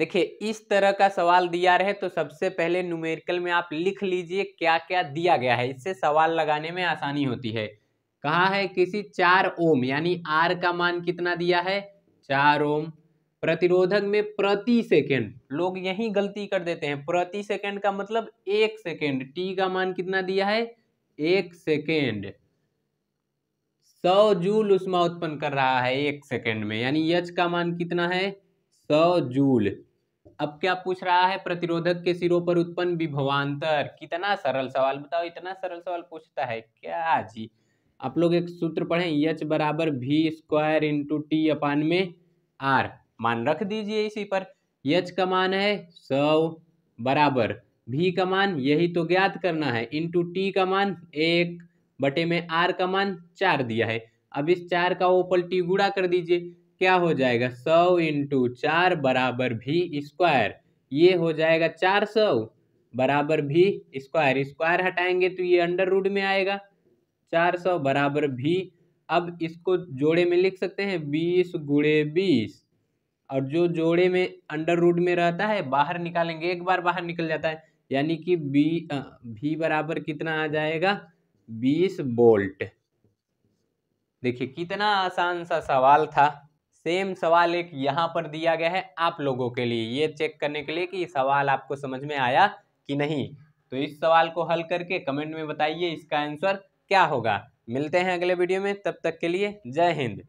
देखिए इस तरह का सवाल दिया रहे तो सबसे पहले न्यूमेरिकल में आप लिख लीजिए क्या क्या दिया गया है इससे सवाल लगाने में आसानी होती है कहा है किसी चार ओम यानी आर का मान कितना दिया है चार ओम प्रतिरोधक में प्रति सेकेंड लोग यही गलती कर देते हैं प्रति सेकेंड का मतलब एक सेकेंड टी का मान कितना दिया है एक सेकेंड सौ जूल उष्मा उत्पन्न कर रहा है एक सेकेंड में यानी यच का मान कितना है सौ जूल अब क्या पूछ रहा है प्रतिरोधक के सिरों पर उत्पन्न विभवांतर कितना सरल सवाल बताओ इतना सरल सवाल पूछता है क्या जी आप लोग एक सूत्र पढ़े यच बराबर भी स्क्वायर इंटू टी अपान में आर मान रख दीजिए इसी पर यच का मान है सौ बराबर भी का मान यही तो ज्ञात करना है इंटू टी का मान एक बटे में आर का मान चार दिया है अब इस चार का ओपल टी गुड़ा कर दीजिए क्या हो जाएगा सौ इंटू चार बराबर भी स्क्वायर ये हो जाएगा चार सौ बराबर भी स्क्वायर स्क्वायर हटाएंगे तो ये अंडर रूट में आएगा चार सौ बराबर भी अब इसको जोड़े में लिख सकते हैं बीस गुड़े बीस और जो जोड़े में अंडर रूट में रहता है बाहर निकालेंगे एक बार बाहर निकल जाता है यानी कि बी भी बराबर कितना आ जाएगा बीस बोल्ट देखिए कितना आसान सा सवाल था सेम सवाल एक यहाँ पर दिया गया है आप लोगों के लिए ये चेक करने के लिए कि सवाल आपको समझ में आया कि नहीं तो इस सवाल को हल करके कमेंट में बताइए इसका आंसर क्या होगा मिलते हैं अगले वीडियो में तब तक के लिए जय हिंद